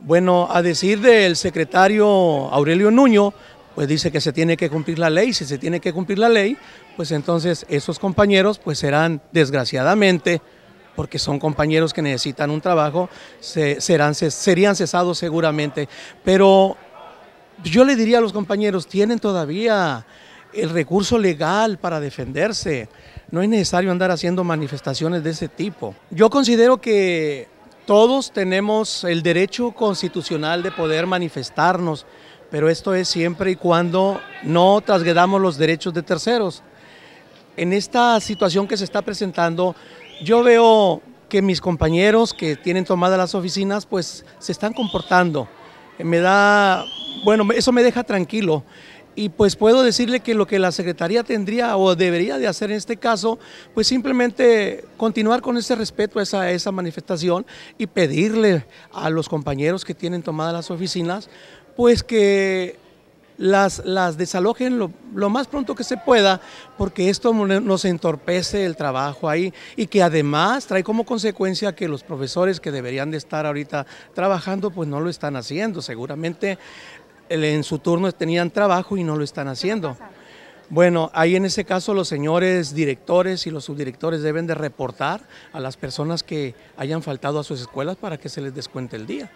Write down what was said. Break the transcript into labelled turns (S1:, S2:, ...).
S1: Bueno, a decir del secretario Aurelio Nuño, pues dice que se tiene que cumplir la ley, si se tiene que cumplir la ley, pues entonces esos compañeros pues serán desgraciadamente, porque son compañeros que necesitan un trabajo, se, serán, serían cesados seguramente. Pero yo le diría a los compañeros, tienen todavía el recurso legal para defenderse, no es necesario andar haciendo manifestaciones de ese tipo. Yo considero que todos tenemos el derecho constitucional de poder manifestarnos, pero esto es siempre y cuando no trasgredamos los derechos de terceros. En esta situación que se está presentando, yo veo que mis compañeros que tienen tomadas las oficinas, pues se están comportando. Eh, me da, bueno, eso me deja tranquilo y pues puedo decirle que lo que la Secretaría tendría o debería de hacer en este caso, pues simplemente continuar con ese respeto a esa, manifestación y pedirle a los compañeros que tienen tomadas las oficinas, pues que las, las desalojen lo, lo, más pronto que se pueda, porque esto nos entorpece el trabajo ahí y que además trae como consecuencia que los profesores que deberían de estar ahorita trabajando, pues no lo están haciendo. Seguramente en su turno tenían trabajo y no lo están haciendo. Bueno, ahí en ese caso los señores directores y los subdirectores deben de reportar a las personas que hayan faltado a sus escuelas para que se les descuente el día.